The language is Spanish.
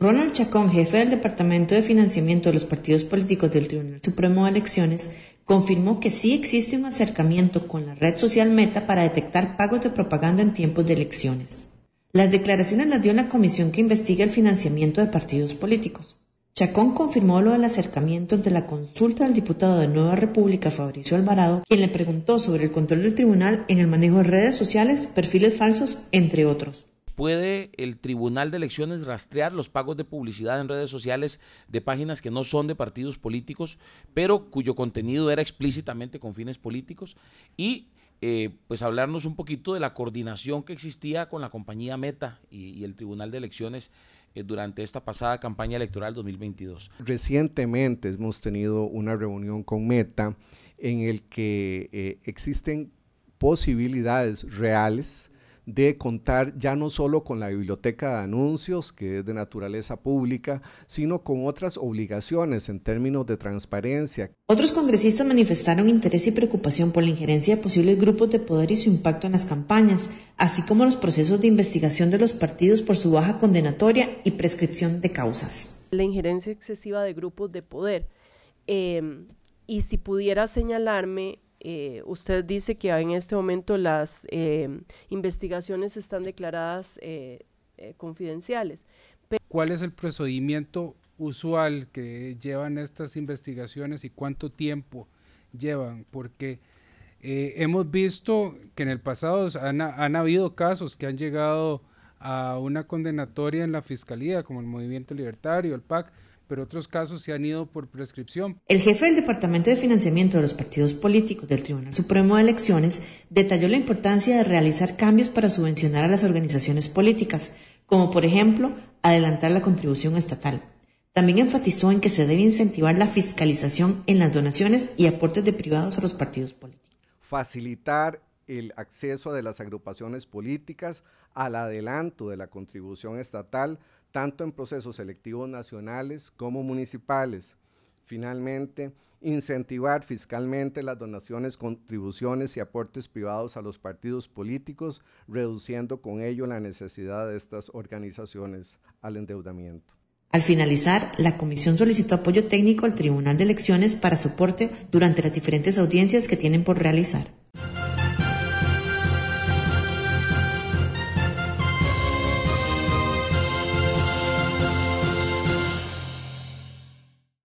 Ronald Chacón, jefe del Departamento de Financiamiento de los Partidos Políticos del Tribunal Supremo de Elecciones, confirmó que sí existe un acercamiento con la red social Meta para detectar pagos de propaganda en tiempos de elecciones. Las declaraciones las dio la comisión que investiga el financiamiento de partidos políticos. Chacón confirmó lo del acercamiento ante la consulta del diputado de Nueva República, Fabricio Alvarado, quien le preguntó sobre el control del tribunal en el manejo de redes sociales, perfiles falsos, entre otros puede el Tribunal de Elecciones rastrear los pagos de publicidad en redes sociales de páginas que no son de partidos políticos, pero cuyo contenido era explícitamente con fines políticos. Y eh, pues hablarnos un poquito de la coordinación que existía con la compañía Meta y, el Tribunal de Elecciones eh, durante esta pasada campaña electoral 2022. Recientemente hemos tenido una reunión con Meta en el que eh, existen posibilidades reales de contar ya no solo con la biblioteca de anuncios, que es de naturaleza pública, sino con otras obligaciones en términos de transparencia. Otros congresistas manifestaron interés y preocupación por la injerencia de posibles grupos de poder y su impacto en las campañas, así como los procesos de investigación de los partidos por su baja condenatoria y prescripción de causas. La injerencia excesiva de grupos de poder. Eh, y si pudiera señalarme eh, usted dice que en este momento las em, investigaciones están declaradas eh, eh, confidenciales. ¿Cuál es el procedimiento usual que llevan estas investigaciones y cuánto tiempo llevan? Porque hemos visto que en el pasado han habido casos que han llegado a una condenatoria en la fiscalía, como el Movimiento Libertario, el PAC, pero otros casos se han ido por prescripción. El jefe del Departamento de Financiamiento de los Partidos Políticos del Tribunal Supremo de Elecciones detalló la importancia de realizar cambios para subvencionar a las organizaciones políticas, como por ejemplo adelantar la contribución estatal. También enfatizó en que se debe incentivar la fiscalización en las donaciones y aportes de privados a los partidos políticos. Facilitar el acceso de las agrupaciones políticas al adelanto de la contribución estatal, tanto en procesos electivos nacionales como municipales. Finalmente, incentivar fiscalmente las donaciones, contribuciones y aportes privados a los partidos políticos, reduciendo con ello la necesidad de estas organizaciones al endeudamiento. Al finalizar, la Comisión solicitó apoyo técnico al Tribunal de Elecciones para soporte durante las diferentes audiencias que tienen por realizar.